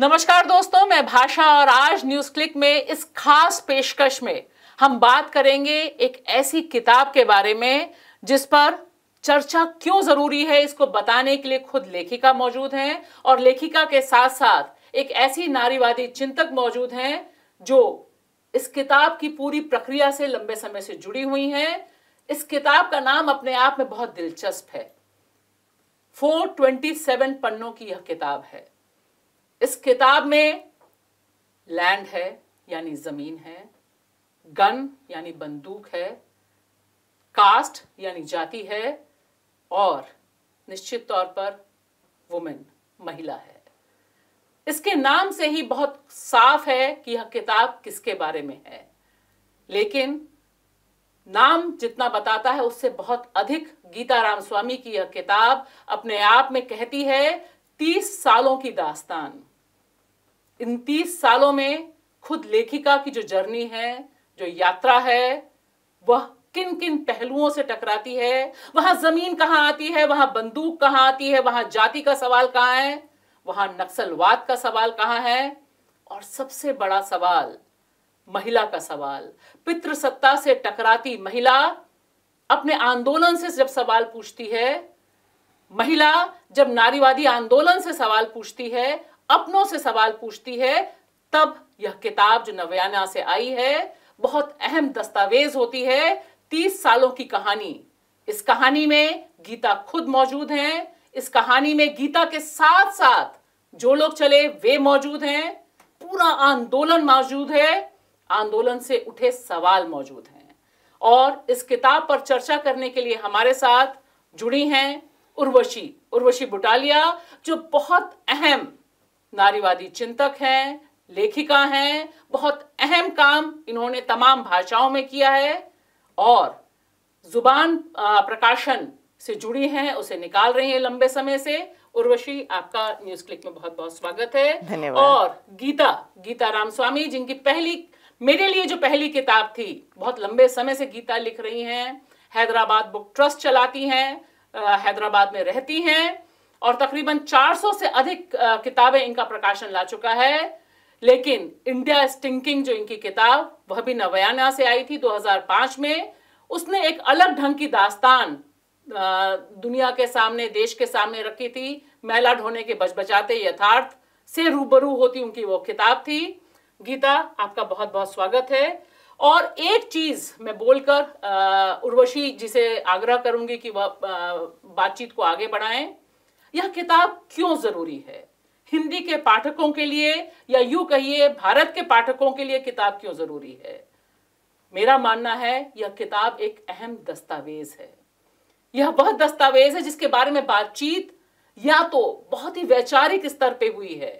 नमस्कार दोस्तों मैं भाषा और आज न्यूज क्लिक में इस खास पेशकश में हम बात करेंगे एक ऐसी किताब के बारे में जिस पर चर्चा क्यों जरूरी है इसको बताने के लिए खुद लेखिका मौजूद हैं और लेखिका के साथ साथ एक ऐसी नारीवादी चिंतक मौजूद हैं जो इस किताब की पूरी प्रक्रिया से लंबे समय से जुड़ी हुई हैं इस किताब का नाम अपने आप में बहुत दिलचस्प है 427 पन्नों की यह किताब है इस किताब में लैंड है यानी जमीन है गन यानी बंदूक है कास्ट यानी जाति है और निश्चित तौर पर वुमेन महिला है इसके नाम से ही बहुत साफ है कि यह किताब किसके बारे में है लेकिन नाम जितना बताता है उससे बहुत अधिक गीता राम स्वामी की यह किताब अपने आप में कहती है तीस सालों की दास्तान इन तीस सालों में खुद लेखिका की जो जर्नी है जो यात्रा है वह किन किन पहलुओं से टकराती है वहां जमीन कहां आती है वहां बंदूक कहां आती है वहां जाति का सवाल कहां है वहां नक्सलवाद का सवाल कहां है और सबसे बड़ा सवाल महिला का सवाल पितृसत्ता से टकराती महिला अपने आंदोलन से जब सवाल पूछती है महिला जब नारीवादी आंदोलन से सवाल पूछती है अपनों से सवाल पूछती है तब यह किताब जो नवयाना से आई है बहुत अहम दस्तावेज होती है तीस सालों की कहानी इस कहानी में गीता खुद मौजूद हैं इस कहानी में गीता के साथ साथ जो लोग चले वे मौजूद हैं पूरा आंदोलन मौजूद है आंदोलन से उठे सवाल मौजूद हैं और इस किताब पर चर्चा करने के लिए हमारे साथ जुड़ी हैं उर्वशी उर्वशी बुटालिया जो बहुत अहम नारीवादी चिंतक हैं लेखिका हैं बहुत अहम काम इन्होंने तमाम भाषाओं में किया है और जुबान प्रकाशन से जुड़ी हैं उसे निकाल रही हैं लंबे समय से उर्वशी आपका न्यूज क्लिक में बहुत बहुत स्वागत है और गीता गीता रामस्वामी जिनकी पहली मेरे लिए जो पहली किताब थी बहुत लंबे समय से गीता लिख रही हैं हैदराबाद बुक ट्रस्ट चलाती हैं हैदराबाद में रहती हैं और तकरीबन 400 से अधिक किताबें इनका प्रकाशन ला चुका है लेकिन इंडिया स्टिंकिंग जो इनकी किताब वह भी नवयाना से आई थी 2005 में उसने एक अलग ढंग की दास्तान दुनिया के सामने देश के सामने रखी थी मैला ढोने के बच बचाते यथार्थ से रूबरू होती उनकी वो किताब थी गीता आपका बहुत बहुत स्वागत है और एक चीज मैं बोलकर उर्वशी जी से आग्रह करूंगी कि वह बातचीत को आगे बढ़ाएं यह किताब क्यों जरूरी है हिंदी के पाठकों के लिए या यू कहिए भारत के पाठकों के लिए किताब क्यों जरूरी है मेरा मानना है यह किताब एक अहम दस्तावेज है यह वह दस्तावेज है जिसके बारे में बातचीत या तो बहुत ही वैचारिक स्तर पे हुई है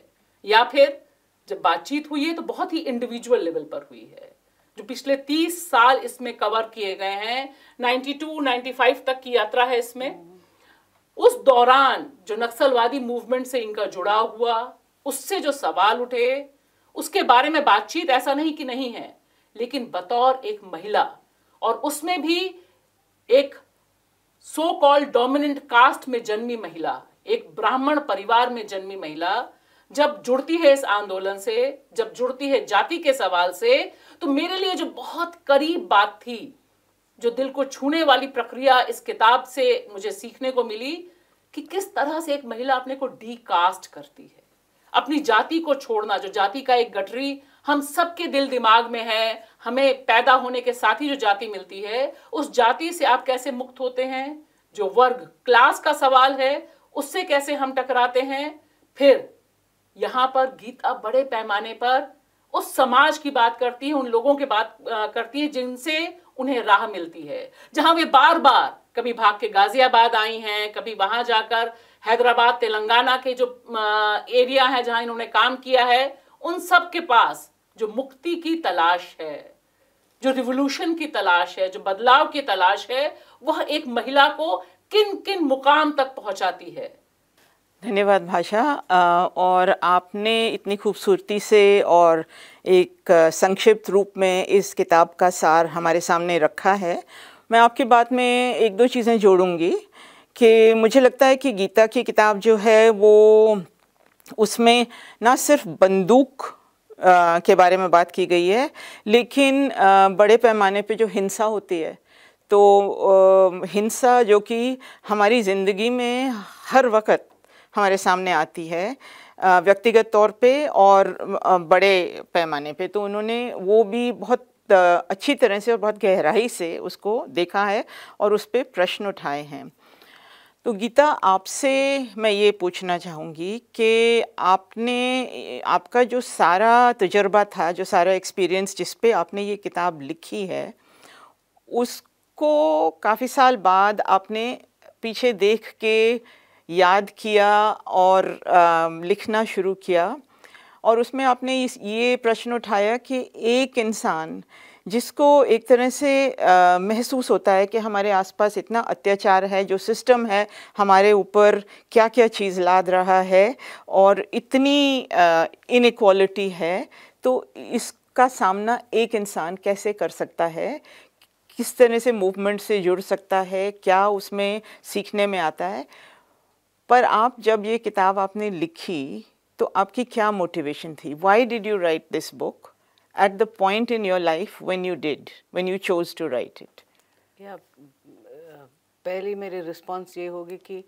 या फिर जब बातचीत हुई है तो बहुत ही इंडिविजुअल लेवल पर हुई है जो पिछले तीस साल इसमें कवर किए गए हैं 92, 95 तक की यात्रा है इसमें उस दौरान जो नक्सलवादी मूवमेंट से इनका जुड़ाव हुआ उससे जो सवाल उठे उसके बारे में बातचीत ऐसा नहीं कि नहीं है लेकिन बतौर एक महिला और उसमें भी एक सो कॉल डोमिनेंट कास्ट में जन्मी महिला एक ब्राह्मण परिवार में जन्मी महिला जब जुड़ती है इस आंदोलन से जब जुड़ती है जाति के सवाल से तो मेरे लिए जो बहुत करीब बात थी जो दिल को छूने वाली प्रक्रिया इस किताब से मुझे सीखने को मिली कि किस तरह से एक महिला अपने को डी कास्ट करती है अपनी जाति को छोड़ना जो जाति का एक गठरी हम सबके दिल दिमाग में है हमें पैदा होने के साथ ही जो जाति मिलती है उस जाति से आप कैसे मुक्त होते हैं जो वर्ग क्लास का सवाल है उससे कैसे हम टकराते हैं फिर यहाँ पर गीता बड़े पैमाने पर उस समाज की बात करती है उन लोगों की बात करती है जिनसे उन्हें राह मिलती है जहां वे बार बार कभी भाग के गाजियाबाद आई हैं कभी वहां जाकर हैदराबाद तेलंगाना के जो एरिया है जहां इन्होंने काम किया है उन सब के पास जो मुक्ति की तलाश है जो रिवोल्यूशन की तलाश है जो बदलाव की तलाश है वह एक महिला को किन किन मुकाम तक पहुंचाती है धन्यवाद भाषा और आपने इतनी खूबसूरती से और एक संक्षिप्त रूप में इस किताब का सार हमारे सामने रखा है मैं आपकी बात में एक दो चीज़ें जोड़ूंगी कि मुझे लगता है कि गीता की किताब जो है वो उसमें ना सिर्फ बंदूक के बारे में बात की गई है लेकिन बड़े पैमाने पे जो हिंसा होती है तो हिंसा जो कि हमारी ज़िंदगी में हर वक्त हमारे सामने आती है व्यक्तिगत तौर पे और बड़े पैमाने पे तो उन्होंने वो भी बहुत अच्छी तरह से और बहुत गहराई से उसको देखा है और उस पर प्रश्न उठाए हैं तो गीता आपसे मैं ये पूछना चाहूँगी कि आपने आपका जो सारा तजर्बा था जो सारा एक्सपीरियंस जिस पे आपने ये किताब लिखी है उसको काफ़ी साल बाद आपने पीछे देख के याद किया और आ, लिखना शुरू किया और उसमें आपने इस ये प्रश्न उठाया कि एक इंसान जिसको एक तरह से आ, महसूस होता है कि हमारे आसपास इतना अत्याचार है जो सिस्टम है हमारे ऊपर क्या क्या चीज़ लाद रहा है और इतनी इनक्वालिटी है तो इसका सामना एक इंसान कैसे कर सकता है किस तरह से मूवमेंट से जुड़ सकता है क्या उसमें सीखने में आता है पर आप जब ये किताब आपने लिखी तो आपकी क्या मोटिवेशन थी why did you write this book at the point in your life when you did when you chose to write it या पहली मेरी रिस्पॉन्स ये होगी कि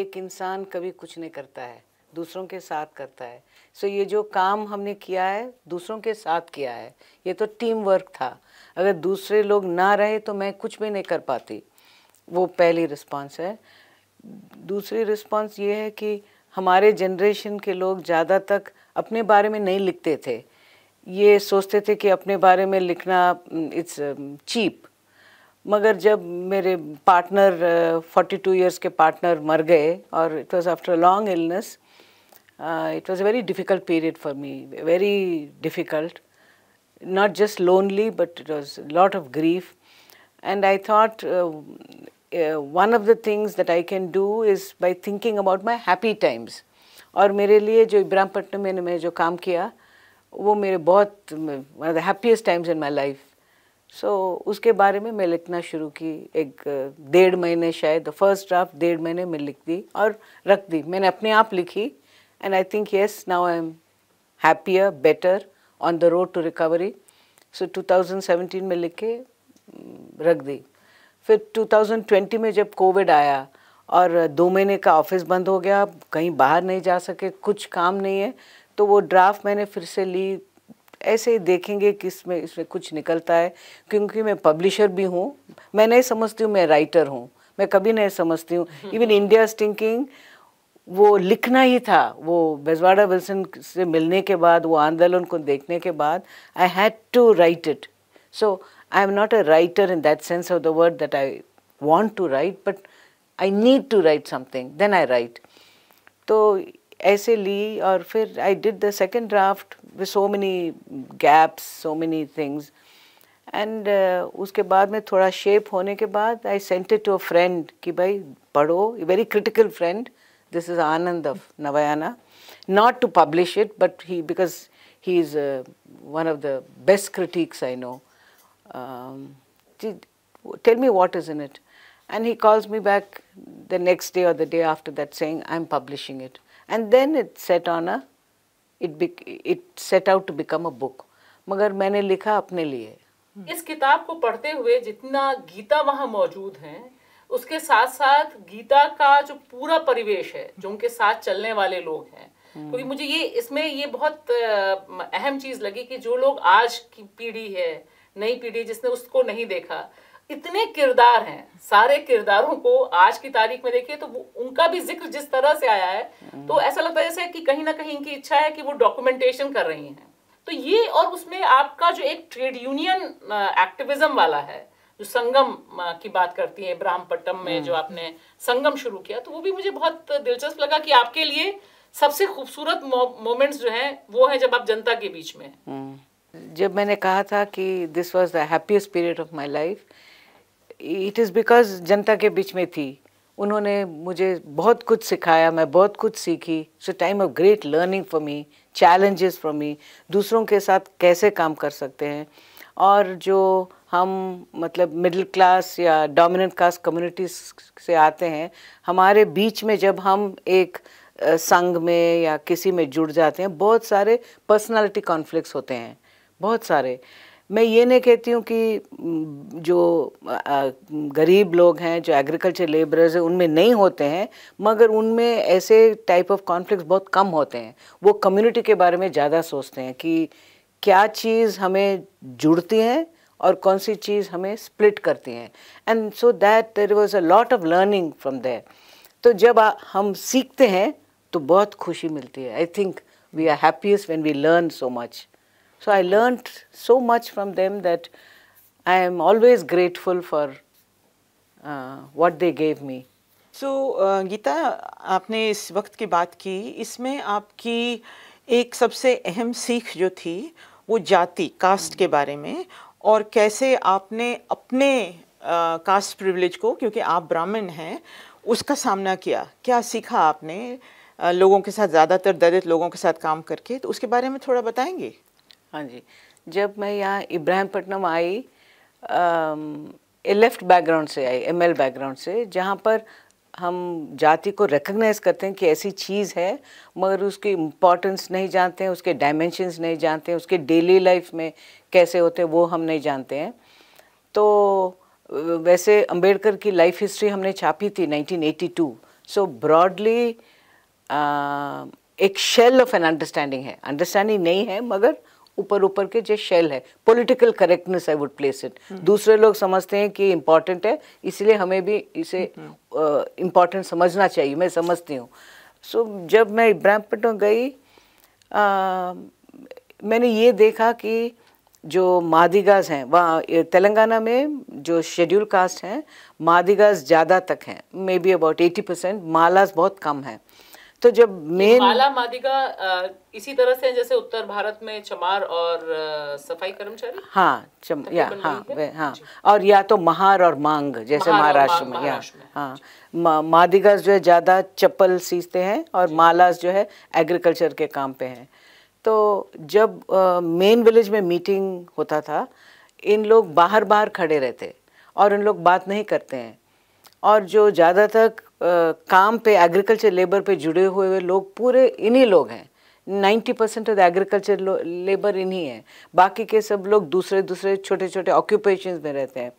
एक इंसान कभी कुछ नहीं करता है दूसरों के साथ करता है सो so ये जो काम हमने किया है दूसरों के साथ किया है ये तो टीम वर्क था अगर दूसरे लोग ना रहे तो मैं कुछ भी नहीं कर पाती वो पहली रिस्पॉन्स है दूसरी रिस्पांस ये है कि हमारे जनरेशन के लोग ज़्यादा तक अपने बारे में नहीं लिखते थे ये सोचते थे कि अपने बारे में लिखना इट्स हम्म, चीप हम्म, मगर जब मेरे पार्टनर फोर्टी टू ईयर्स के पार्टनर मर गए और it was after long illness it was a very difficult period for me very difficult not just lonely but it was lot of grief and I thought Uh, one of the things that I can do is by thinking about my happy times. Or मेरे लिए जो इब्राहिमपट्टन में ने मैं जो काम किया, वो मेरे one of the happiest times in my life. So उसके बारे में मैं लिखना शुरू की एक uh, डेढ़ the first draft डेढ़ महीने में लिख दी और रख दी. मैंने अपने and I think yes now I'm happier, better on the road to recovery. So 2017 में लिखे mm, रख दी. फिर 2020 में जब कोविड आया और दो महीने का ऑफिस बंद हो गया कहीं बाहर नहीं जा सके कुछ काम नहीं है तो वो ड्राफ्ट मैंने फिर से ली ऐसे ही देखेंगे कि इसमें इसमें कुछ निकलता है क्योंकि मैं पब्लिशर भी हूँ मैं नहीं समझती हूँ मैं राइटर हूँ मैं कभी नहीं समझती हूँ इवन इंडिया थिंकिंग वो लिखना ही था वो बेजवाड़ा विल्सन से मिलने के बाद वो आंदोलन को देखने के बाद I had to write it so I am not a writer in that sense of the word that I want to write, but I need to write something, then I write. So, ऐसे ली और फिर I did the second draft with so many gaps so many things and उसके बाद में थोड़ा shape होने के बाद I sent it to a friend कि भाई पढ़ो very critical friend this is Anand of Navayana not to publish it but he because he is one of the best critics I know um, tell me what is in it. And he calls me back the next day or the day after that saying, I'm publishing it. And then it set on a, it, be, it set out to become a book. मगर मैंने लिखा अपने लिए इस किताब को पढ़ते हुए जितना गीता वहाँ मौजूद है उसके साथ साथ गीता का जो पूरा परिवेश है जो उनके साथ चलने वाले लोग हैं क्योंकि मुझे ये इसमें ये बहुत अहम चीज लगी कि जो लोग आज की पीढ़ी है नई पीढ़ी जिसने उसको नहीं देखा इतने किरदार हैं सारे किरदारों को आज की तारीख में देखिए तो उनका भी जिक्र जिस तरह से आया है हम्म। तो ऐसा लगता है जैसे कि कहीं ना कहीं इनकी इच्छा है कि वो डॉक्यूमेंटेशन कर रही हैं तो ये और उसमें आपका जो एक ट्रेड यूनियन एक्टिविज्म वाला है जो संगम की बात करती है ब्राह्मपट्टम में जो हम्म। आपने संगम शुरू किया तो वो भी मुझे बहुत दिलचस्प लगा कि आपके लिए सबसे खूबसूरत मोमेंट्स जो है वो है जब आप जनता के बीच में हम्म। जब मैंने कहा था कि this was the happiest period of my life it is because जनता के बीच में थी उन्होंने मुझे बहुत कुछ सिखाया मैं बहुत कुछ सीखी so time of great learning for me challenges for me दूसरों के साथ कैसे काम कर सकते हैं और जो हम मतलब मिडिल क्लास या डोमिनेंट क्लास कम्युनिटीज से आते हैं हमारे बीच में जब हम एक संघ में या किसी में जुड़ जाते हैं बहुत सारे पर्सनालिटी कॉन्फ्लिक्ट होते हैं बहुत सारे मैं ये नहीं कहती हूँ कि जो गरीब लोग हैं जो एग्रीकल्चर लेबरर्स हैं उनमें नहीं होते हैं मगर उनमें ऐसे टाइप ऑफ कॉन्फ्लिक्ट बहुत कम होते हैं वो कम्युनिटी के बारे में ज़्यादा सोचते हैं कि क्या चीज़ हमें जुड़ती है और कौन सी चीज़ हमें स्प्लिट करती हैं and so that there was a lot of learning from there तो जब आ, हम सीखते हैं तो बहुत खुशी मिलती है I think we are happiest when we learn so much So I learnt so much from them that I am always grateful for uh, what they gave me. So so, uh, Gita आपने इस वक्त की बात की इसमें आपकी एक सबसे अहम सीख जो थी वो जाति कास्ट के बारे में और कैसे आपने अपने आ, uh, कास्ट प्रिविलेज को क्योंकि आप ब्राह्मण हैं उसका सामना किया क्या सीखा आपने आ, uh, लोगों के साथ ज़्यादातर दलित लोगों के साथ काम करके तो उसके बारे में थोड़ा बताएंगे हाँ जी जब मैं यहाँ इब्राहिमपट्टनम आई लेफ्ट बैकग्राउंड से आई एमएल बैकग्राउंड से जहाँ पर हम जाति को रिकग्नाइज करते हैं कि ऐसी चीज़ है मगर उसकी इम्पोर्टेंस नहीं जानते हैं उसके डायमेंशंस नहीं जानते हैं उसके डेली लाइफ में कैसे होते हैं वो हम नहीं जानते हैं तो वैसे अंबेडकर की लाइफ हिस्ट्री हमने छापी थी 1982 सो ब्रॉडली एक शेल ऑफ एन अंडरस्टैंडिंग है अंडरस्टैंडिंग नहीं है मगर ऊपर ऊपर के जो शेल है political correctness I would place it दूसरे लोग समझते हैं कि इम्पॉर्टेंट है इसलिए हमें भी इसे इम्पॉर्टेंट हम्म। uh, समझना चाहिए मैं समझती हूँ सो so, जब मैं इब्राहिमपटो गई uh, मैंने ये देखा कि जो मादिगाज हैं वहाँ तेलंगाना में जो शेड्यूल कास्ट हैं मादिगाज ज़्यादा तक हैं may be about eighty percent Malas बहुत कम हैं तो जब मेन माला मादिगा इसी तरह से जैसे उत्तर भारत में चमार और सफाई कर्मचारी हाँ चम या हाँ वे, हाँ और या तो महार और मांग जैसे महाराष्ट्र में या हाँ मादिगा मादिगास जो है ज़्यादा चप्पल सीसते हैं और मालास जो है एग्रीकल्चर के काम पे हैं तो जब मेन विलेज में मीटिंग होता था इन लोग बाहर बाहर खड़े रहते और इन लोग बात नहीं करते हैं और जो ज़्यादातर काम पे एग्रीकल्चर लेबर पे जुड़े हुए लोग पूरे इन्हीं लोग हैं ninety percent of the agriculture labour इन्हीं है बाकी के सब लोग दूसरे दूसरे छोटे छोटे ऑक्यूपेशन में रहते हैं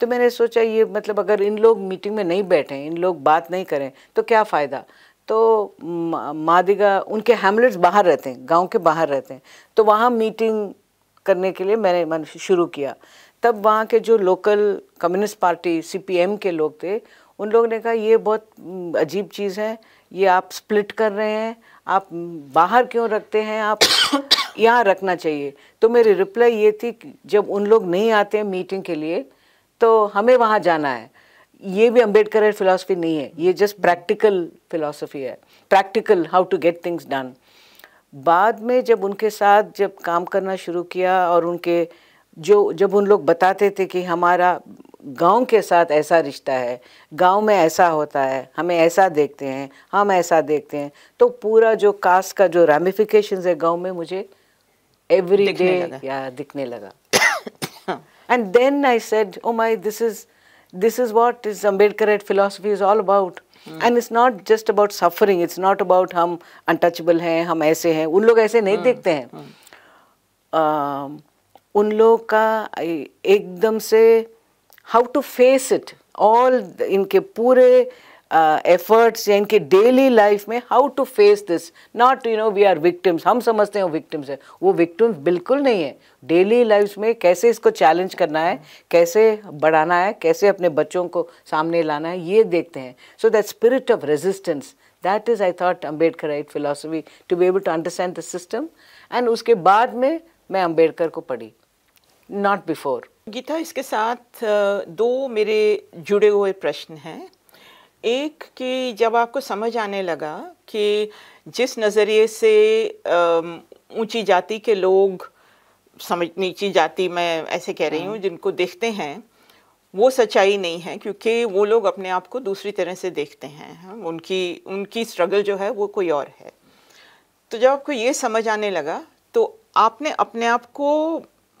तो मैंने सोचा ये मतलब अगर इन लोग मीटिंग में नहीं बैठे इन लोग बात नहीं करें तो क्या फ़ायदा तो मादिगा उनके हेमलेट्स बाहर रहते हैं गांव के बाहर रहते हैं तो वहाँ मीटिंग करने के लिए मैंने मन शुरू किया तब वहाँ के जो लोकल कम्युनिस्ट पार्टी सीपीएम के लोग थे उन लोगों ने कहा ये बहुत अजीब चीज़ है ये आप स्प्लिट कर रहे हैं आप बाहर क्यों रखते हैं आप यहाँ रखना चाहिए तो मेरी रिप्लाई ये थी कि जब उन लोग नहीं आते हैं मीटिंग के लिए तो हमें वहाँ जाना है ये भी अम्बेडकर फिलासफी नहीं है ये जस्ट प्रैक्टिकल फिलासफी है practical how to get things done बाद में जब उनके साथ जब काम करना शुरू किया और उनके जो जब उन लोग बताते थे कि हमारा गांव के साथ ऐसा रिश्ता है गांव में ऐसा होता है हमें ऐसा देखते हैं हम ऐसा देखते हैं तो पूरा जो कास्ट का जो रेमिफिकेशन है गाँव में मुझे एवरी डे या दिखने लगा and then I said oh my this is this is what is Ambedkarite philosophy is all about and it's not just about suffering it's not about हम अनटचबल हैं हम ऐसे हैं उन लोग ऐसे नहीं hmm. देखते हैं uh, उन लोग का एकदम से how to face it all इनके पूरे एफर्ट्स या इनके डेली लाइफ में how to face this not you know we are victims हम समझते हैं वो विक्टिम्स है वो विक्टिम्स बिल्कुल नहीं है डेली लाइफ में कैसे इसको चैलेंज करना है कैसे बढ़ाना है कैसे अपने बच्चों को सामने लाना है ये देखते हैं so that spirit of resistance that is I thought right philosophy to be able to understand the system and उसके बाद में मैं अम्बेडकर को पढ़ी नॉट बिफोर गीता इसके साथ दो मेरे जुड़े हुए प्रश्न हैं एक कि जब आपको समझ आने लगा कि जिस नज़रिए से ऊंची जाति के लोग समझ नीची जाति मैं ऐसे कह रही हूँ हाँ। जिनको देखते हैं वो सच्चाई नहीं है क्योंकि वो लोग अपने आप को दूसरी तरह से देखते हैं हाँ, उनकी उनकी स्ट्रगल जो है वो कोई और है तो जब आपको ये समझ आने लगा तो आपने अपने आप को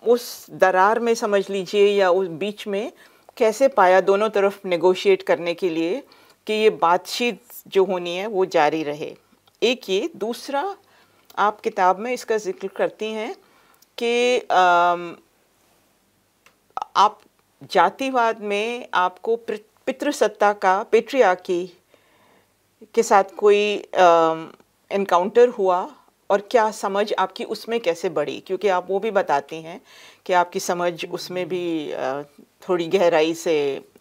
उस दरार में समझ लीजिए या उस बीच में कैसे पाया दोनों तरफ नेगोशिएट करने के लिए कि ये बातचीत जो होनी है वो जारी रहे एक ये दूसरा आप किताब में इसका जिक्र करती हैं कि आप जातिवाद में आपको पितृसत्ता का पेट्रिया की के साथ कोई इनकाउंटर हुआ और क्या समझ आपकी उसमें कैसे बढ़ी क्योंकि आप वो भी बताती हैं कि आपकी समझ उसमें भी थोड़ी गहराई से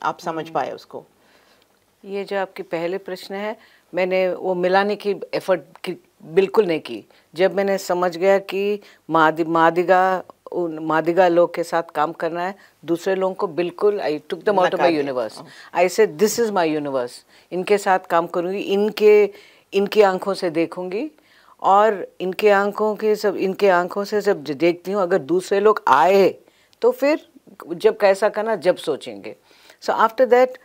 आप समझ हम्म। पाए उसको ये जो आपके पहले प्रश्न है मैंने वो मिलाने की एफर्ट बिल्कुल नहीं की जब मैंने समझ गया कि मादि मादिगा उन मादिगा लोग के साथ काम करना है दूसरे लोगों को बिल्कुल I took the motto of my universe I say this is my universe इनके साथ काम करूँगी इनके इनकी आंखों से देखूँगी और इनके आंखों के सब इनके आंखों से जब देखती हूँ अगर दूसरे लोग आए तो फिर जब कैसा करना जब सोचेंगे so after that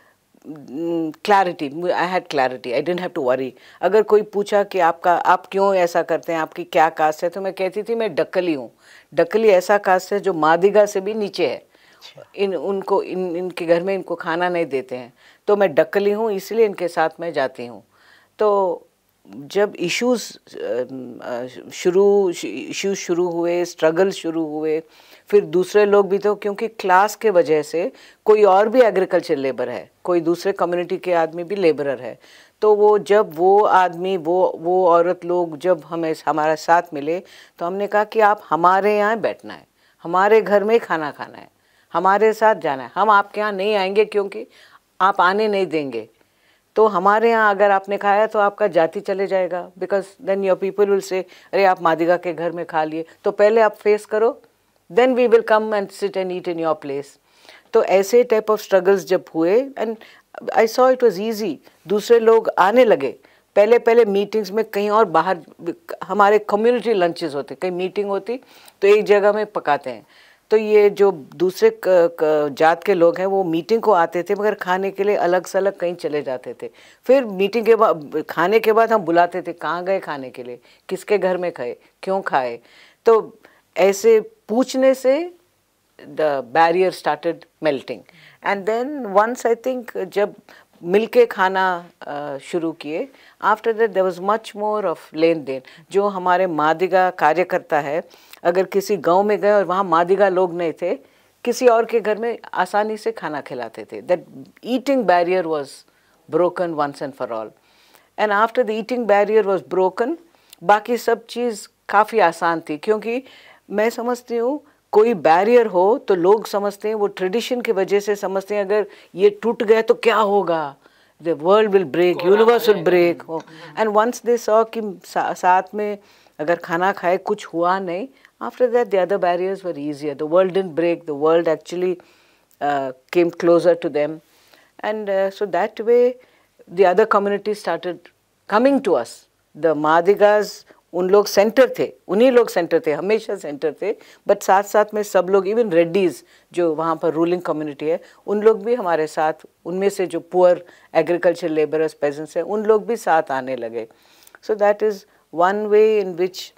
clarity I had clarity I don't have to worry अगर कोई पूछा कि आपका आप क्यों ऐसा करते हैं आपकी क्या कास्ट है तो मैं कहती थी मैं डकली हूँ डकली ऐसा कास्ट है जो मादिगा से भी नीचे है अच्छा। इन उनको इन इनके घर में इनको खाना नहीं देते हैं तो मैं डकली हूँ इसलिए इनके साथ मैं जाती हूँ तो जब इश्यूज शुरू इश्यूज शुरू हुए स्ट्रगल शुरू हुए फिर दूसरे लोग भी तो क्योंकि क्लास के वजह से कोई और भी एग्रीकल्चर लेबर है कोई दूसरे कम्युनिटी के आदमी भी लेबरर है तो वो जब वो आदमी वो वो औरत लोग जब हमें हमारा साथ मिले तो हमने कहा कि आप हमारे यहाँ बैठना है हमारे घर में खाना खाना है हमारे साथ जाना है हम आपके यहाँ नहीं आएंगे क्योंकि आप आने नहीं देंगे तो हमारे यहाँ अगर आपने खाया तो आपका जाति चले जाएगा because then your people will say अरे आप मादिगा के घर में खा लिए तो पहले आप फेस करो then we will come and sit and eat in your place तो ऐसे टाइप ऑफ स्ट्रगल्स जब हुए and I saw it was easy दूसरे लोग आने लगे पहले पहले मीटिंग्स में कहीं और बाहर हमारे कम्युनिटी लंचेस होते कहीं मीटिंग होती तो एक जगह में पकाते हैं तो ये जो दूसरे जात के लोग हैं वो मीटिंग को आते थे मगर खाने के लिए अलग से अलग कहीं चले जाते थे फिर मीटिंग के बाद खाने के बाद हम बुलाते थे कहाँ गए खाने के लिए किसके घर में खाए क्यों खाए तो ऐसे पूछने से the barrier started melting and then once I think जब मिलके खाना शुरू किए after that there was much more of लेन देन जो हमारे मादिगा कार्यकर्ता है अगर किसी गांव में गए और वहाँ मादिगा लोग नहीं थे किसी और के घर में आसानी से खाना खिलाते थे that eating barrier was broken once and for all and after the eating barrier was broken बाकी सब चीज़ काफ़ी आसान थी क्योंकि मैं समझती हूँ कोई बैरियर हो तो लोग समझते हैं वो ट्रेडिशन की वजह से समझते हैं अगर ये टूट गए तो क्या होगा the world will break universe will break हो एंड वंस दे सॉ कि साथ में अगर खाना खाए कुछ हुआ नहीं After that, the other barriers were easier. The world didn't break. The world actually uh, came closer to them. And uh, so that way, the other communities started coming to us. The Madigas, unlog center the. Unhi log center the. Hamesha center the. But saath saath mein sab log, even Reddys jo wahan par ruling community hai, un log bhi hamare saath, unme se jo poor agricultural laborers, peasants hai, un log bhi saath aane So that is one way in which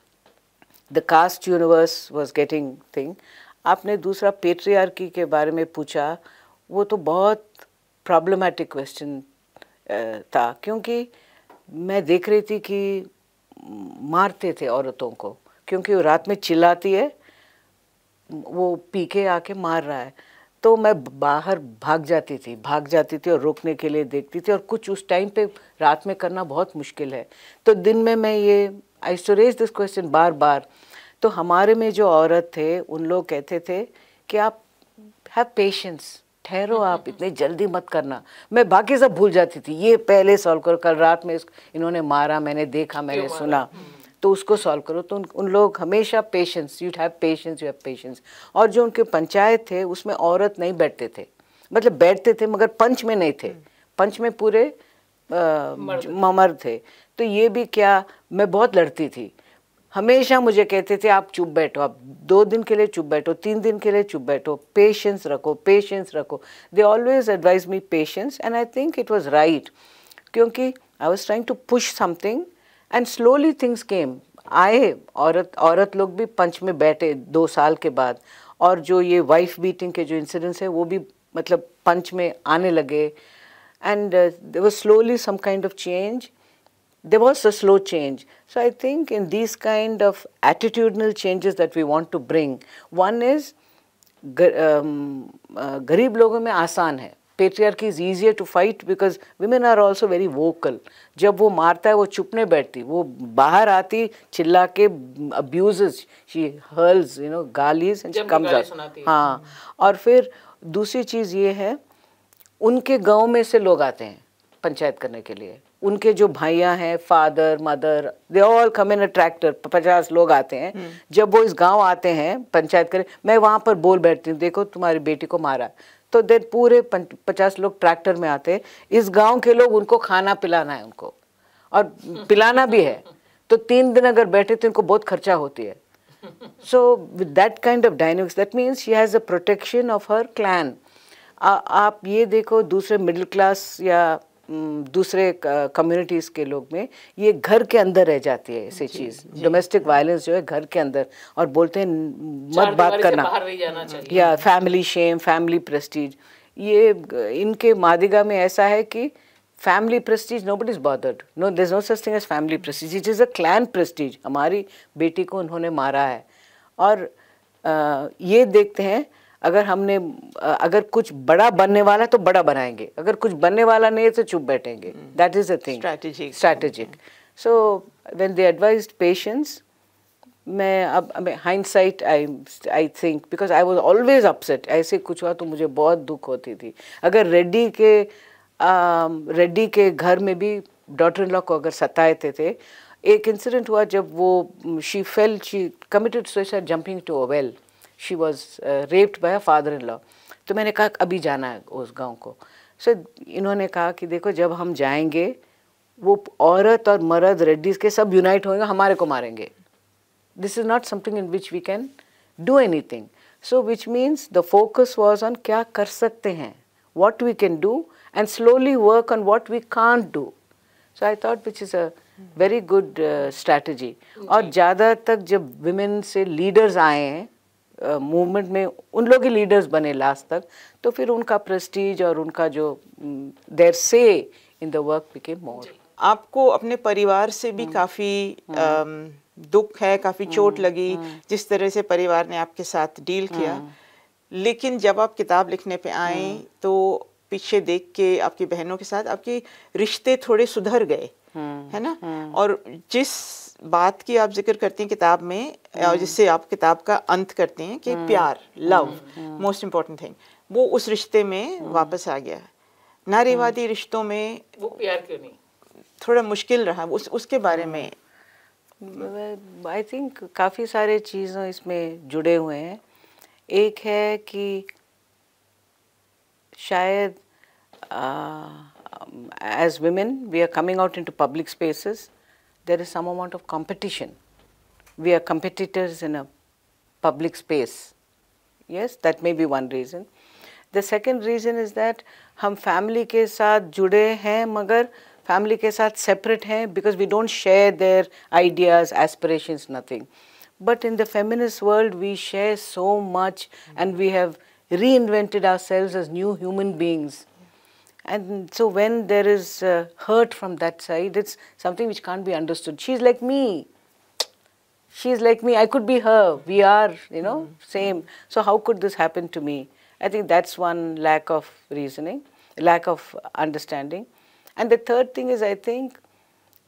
the caste universe was getting thing आपने दूसरा patriarchy के बारे में पूछा वो तो बहुत problematic question था क्योंकि मैं देख रही थी कि मारते थे औरतों को क्योंकि वो रात में चिल्लाती है वो पी के आके मार रहा है तो मैं बाहर भाग जाती थी भाग जाती थी और रोकने के लिए देखती थी और कुछ उस टाइम पे रात में करना बहुत मुश्किल है तो दिन में मैं ये I to raise this question बार बार तो हमारे में जो औरत थे उन लोग कहते थे कि आप हैव पेशेंस ठहरो हम्म, आप हम्म, इतने हम्म। जल्दी मत करना मैं बाकी सब भूल जाती थी ये पहले सॉल्व करो कल रात में इन्होंने मारा मैंने देखा मैंने सुना तो उसको सॉल्व करो तो उन, उन लोग हमेशा patience you have patience you have patience और जो उनके पंचायत थे उसमें औरत नहीं बैठते थे मतलब बैठते थे मगर पंच में नहीं थे पंच में पूरे ममर थे तो ये भी क्या मैं बहुत लड़ती थी हमेशा मुझे कहते थे आप चुप बैठो आप दो दिन के लिए चुप बैठो तीन दिन के लिए चुप बैठो पेशेंस रखो पेशेंस रखो they always advise me patience and I think it was right क्योंकि I was trying to push something and slowly things came आए औरत औरत लोग भी पंच में बैठे दो साल के बाद और जो ये वाइफ बीटिंग के जो इंसिडेंट्स है वो भी मतलब पंच में आने लगे and uh, there was slowly some kind of change. There was a slow change. So I think in these kind of attitudinal changes that we want to bring, one is, gharib um, uh, logo mein aasan hai. Patriarchy is easier to fight because women are also very vocal. Jab wo maarta hai, wo chupne baithti. Wo bahar aati, chilla ke mm, abuses. She hurls, you know, ghalis and she comes out. Jab gali sunati. Haan. Aur phir, उनके गांव में से लोग आते हैं पंचायत करने के लिए उनके जो भाइया हैं father mother they all come in tractor पचास लोग आते हैं hmm. जब वो इस गांव आते हैं पंचायत करें मैं वहां पर बोल बैठती हूँ देखो तुम्हारी बेटी को मारा तो देर पूरे पचास लोग ट्रैक्टर में आते हैं इस गांव के लोग उनको खाना पिलाना है उनको और पिलाना भी है तो तीन दिन अगर बैठे तो इनको बहुत खर्चा होती है so with that kind of dynamics that means she has a protection of her clan आ, आप ये देखो दूसरे मिडिल क्लास या दूसरे कम्युनिटीज़ के लोग में ये घर के अंदर रह जाती है ऐसी चीज़ डोमेस्टिक वायलेंस जो है घर के अंदर और बोलते हैं मत बात करना या फैमिली शेम फैमिली प्रेस्टीज ये इनके मादिगा में ऐसा है कि family prestige no but is bothered no there no such thing as family prestige it is a clan prestige हमारी बेटी को उन्होंने मारा है और आ, ये देखते हैं अगर हमने अगर कुछ बड़ा बनने वाला है तो बड़ा बनाएंगे अगर कुछ बनने वाला नहीं है तो चुप बैठेंगे that is a thing strategic so when they advise patience मैं अब hindsight I I think because I was always upset ऐसे कुछ हुआ तो मुझे बहुत दुख होती थी अगर रेड्डी के रेड्डी um, के घर में भी डॉटर इन लॉ को अगर सताए थे, थे एक इंसिडेंट हुआ जब वो she fell she committed suicide jumping to a well she was raped by a father in law तो मैंने कहा अभी जाना है उस गांव को सो so, इन्होंने कहा कि देखो जब हम जाएंगे वो औरत और मर्द रेड्डीज के सब यूनाइट होंगे हमारे को मारेंगे this is not something in which we can do anything so which means the focus was on क्या कर सकते हैं what we can do and slowly work on what we can do so I thought which is a very good strategy और ज़्यादा तक जब women से leaders आए हैं मूवमेंट में उन लोग ही लीडर्स बने लास्ट तक तो फिर उनका प्रेस्टीज और उनका जो देर से in the work became more आपको अपने परिवार से भी हम्म। काफ़ी हम्म। दुख है काफ़ी हम्म। चोट लगी जिस तरह से परिवार ने आपके साथ डील किया लेकिन जब आप किताब लिखने पे आए तो पीछे देख के आपकी बहनों के साथ आपके रिश्ते थोड़े सुधर गए है ना और जिस बात की आप जिक्र करती हैं किताब में और हम्म। जिससे आप किताब का अंत करते हैं कि हम्म। प्यार हम्म। लव मोस्ट इम्पोर्टेंट थिंग वो उस रिश्ते में वापस आ गया नारीवादी रिश्तों में वो प्यार क्यों नहीं थोड़ा मुश्किल रहा उस उसके बारे में आई थिंक काफ़ी सारे चीज़ों इसमें जुड़े हुए हैं एक है कि शायद as women we are coming out into public spaces there is some amount of competition. We are competitors in a public space. Yes, that may be one reason. The second reason is that हम family के साथ जुड़े हैं मगर family के separate हैं because we don't share their ideas, aspirations, nothing. But in the feminist world, we share so much and we have reinvented ourselves as new human beings. And so when there is uh, hurt from that side, it's something which can't be understood. She's like me. She's like me. I could be her. We are, you know, mm same. So how could this happen to me? I think that's one lack of reasoning, lack of understanding. And the third thing is, I think,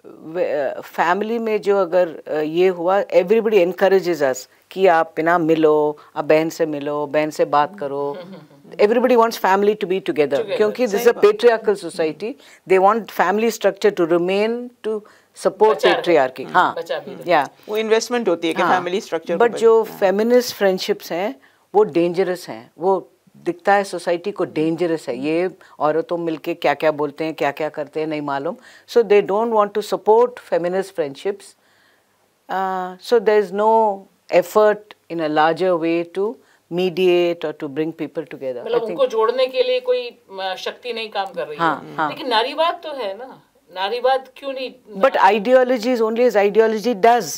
family में जो अगर ये हुआ everybody encourages अस कि आप बिना मिलो आप बहन से मिलो बहन से बात करो everybody wants family to be together क्योंकि this a patriarchal society they want family structure to remain to support patriarchy हाँ या वो इन्वेस्टमेंट होती है कि फैमिली स्ट्रक्चर बट जो फेमिनिस्ट फ्रेंडशिप्स हैं वो डेंजरस हैं वो दिखता है सोसाइटी को डेंजरस है ये औरतों मिलके क्या क्या बोलते हैं क्या क्या करते हैं नहीं मालूम so they don't want to support feminist friendships so there is no effort in a larger way to mediate और टू ब्रिंग पीपल टुगेदर मतलब उनको जोड़ने के लिए कोई शक्ति नहीं काम कर रही हाँ, है हाँ. लेकिन नारीवाद तो है ना नारीवाद क्यों नहीं but ideology is only as ideology does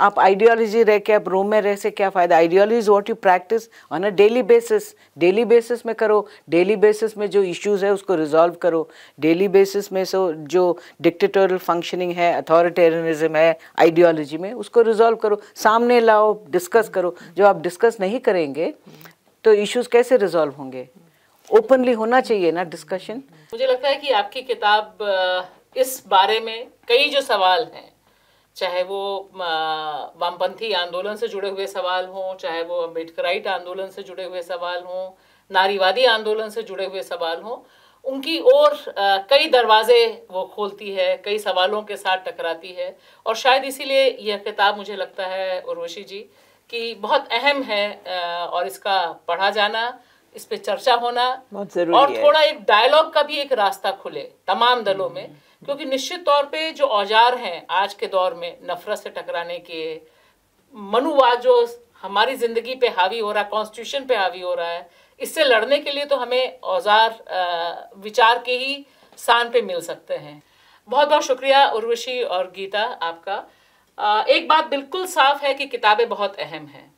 आप आइडियोलॉजी रह के आप रूम में रह से क्या फ़ायदा ideology what what you practice on a daily basis daily basis में करो डेली बेसिस में जो इश्यूज है उसको रिजॉल्व करो डेली बेसिस में सो जो डिक्टेटोरियल फंक्शनिंग है अथॉरिटेरियनिज्म है आइडियोलॉजी में उसको रिजॉल्व करो सामने लाओ डिस्कस करो जो आप डिस्कस नहीं करेंगे तो इश्यूज कैसे रिजॉल्व होंगे ओपनली होना चाहिए ना डिस्कशन मुझे लगता है कि आपकी किताब इस बारे में कई जो सवाल हैं चाहे वो वामपंथी आंदोलन से जुड़े हुए सवाल हों चाहे वो अम्बेडकराइट आंदोलन से जुड़े हुए सवाल हों नारीवादी आंदोलन से जुड़े हुए सवाल हों उनकी ओर कई दरवाजे वो खोलती है कई सवालों के साथ टकराती है और शायद इसीलिए यह किताब मुझे लगता है उर्वशी जी कि बहुत अहम है और इसका पढ़ा जाना इस पर चर्चा होना और थोड़ा एक डायलॉग का भी एक रास्ता खुले तमाम दलों में हम्म। क्योंकि निश्चित तौर पे जो औजार हैं आज के दौर में नफरत से टकराने के मनुवाद जो हमारी ज़िंदगी पे हावी हो रहा है कॉन्स्टिट्यूशन पे हावी हो रहा है इससे लड़ने के लिए तो हमें औजार विचार के ही शान पे मिल सकते हैं बहुत बहुत शुक्रिया उर्वशी और गीता आपका एक बात बिल्कुल साफ है कि किताबें बहुत अहम हैं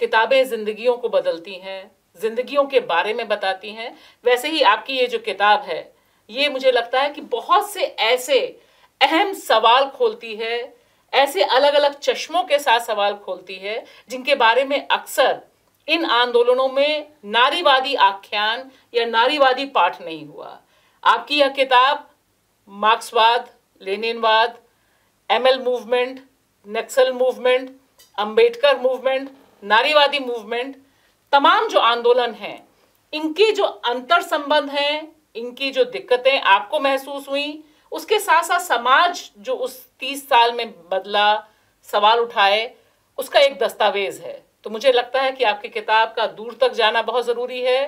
किताबें ज़िंदगियों को बदलती हैं ज़िंदगियों के बारे में बताती हैं वैसे ही आपकी ये जो किताब है ये मुझे लगता है कि बहुत से ऐसे अहम सवाल खोलती है ऐसे अलग अलग चश्मों के साथ सवाल खोलती है जिनके बारे में अक्सर इन आंदोलनों में नारीवादी आख्यान या नारीवादी पाठ नहीं हुआ आपकी यह किताब मार्क्सवाद लेनिनवाद ML movement Naxal movement Ambedkar movement नारीवादी मूवमेंट तमाम जो आंदोलन हैं इनके जो अंतर संबंध हैं इनकी जो दिक्कतें आपको महसूस हुई उसके साथ साथ समाज जो उस तीस साल में बदला सवाल उठाए उसका एक दस्तावेज है तो मुझे लगता है कि आपकी किताब का दूर तक जाना बहुत ज़रूरी है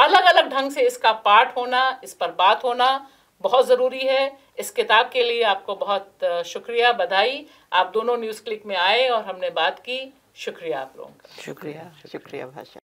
अलग अलग ढंग से इसका पाठ होना इस पर बात होना बहुत ज़रूरी है इस किताब के लिए आपको बहुत शुक्रिया बधाई आप दोनों न्यूज़ क्लिक में आए और हमने बात की शुक्रिया आप लोगों का शुक्रिया शुक्रिया भाषा